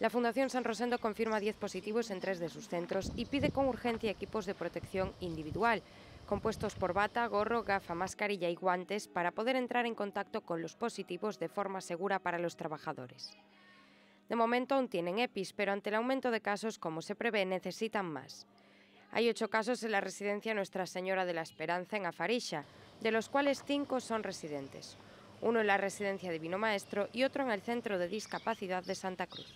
La Fundación San Rosendo confirma 10 positivos en tres de sus centros y pide con urgencia equipos de protección individual, compuestos por bata, gorro, gafa, mascarilla y guantes para poder entrar en contacto con los positivos de forma segura para los trabajadores. De momento aún tienen EPIs, pero ante el aumento de casos, como se prevé, necesitan más. Hay ocho casos en la residencia Nuestra Señora de la Esperanza en Afarisha, de los cuales cinco son residentes, uno en la residencia Divino Maestro y otro en el Centro de Discapacidad de Santa Cruz.